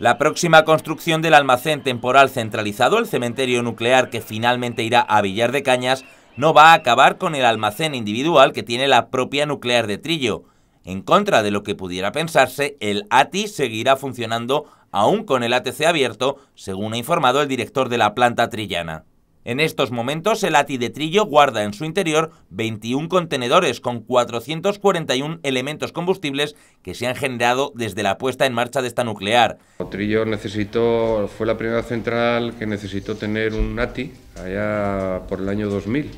La próxima construcción del almacén temporal centralizado, el cementerio nuclear que finalmente irá a Villar de Cañas, no va a acabar con el almacén individual que tiene la propia nuclear de Trillo. En contra de lo que pudiera pensarse, el ATI seguirá funcionando aún con el ATC abierto, según ha informado el director de la planta trillana. En estos momentos, el ATI de Trillo guarda en su interior 21 contenedores con 441 elementos combustibles que se han generado desde la puesta en marcha de esta nuclear. Trillo necesitó, fue la primera central que necesitó tener un ATI allá por el año 2000.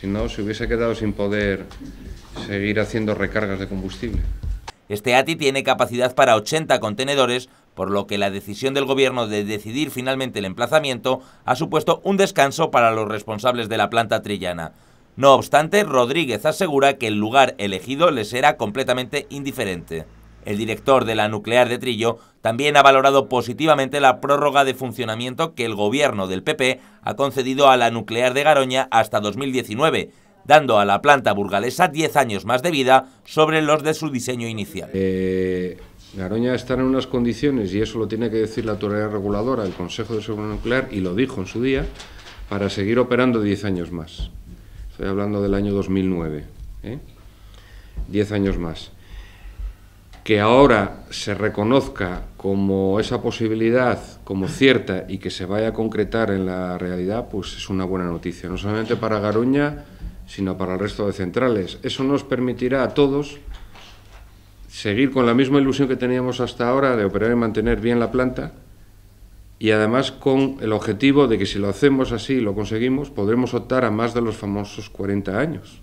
Si no, se hubiese quedado sin poder seguir haciendo recargas de combustible. Este ATI tiene capacidad para 80 contenedores, por lo que la decisión del gobierno de decidir finalmente el emplazamiento ha supuesto un descanso para los responsables de la planta trillana. No obstante, Rodríguez asegura que el lugar elegido les será completamente indiferente. El director de la nuclear de Trillo también ha valorado positivamente la prórroga de funcionamiento que el gobierno del PP ha concedido a la nuclear de Garoña hasta 2019, dando a la planta burgalesa 10 años más de vida sobre los de su diseño inicial. Eh, Garoña está en unas condiciones, y eso lo tiene que decir la autoridad reguladora, el Consejo de Seguridad Nuclear, y lo dijo en su día, para seguir operando 10 años más. Estoy hablando del año 2009. 10 ¿eh? años más. Que ahora se reconozca como esa posibilidad, como cierta, y que se vaya a concretar en la realidad, pues es una buena noticia, no solamente para Garoña, sino para el resto de centrales. Eso nos permitirá a todos seguir con la misma ilusión que teníamos hasta ahora de operar y mantener bien la planta y además con el objetivo de que si lo hacemos así y lo conseguimos, podremos optar a más de los famosos 40 años.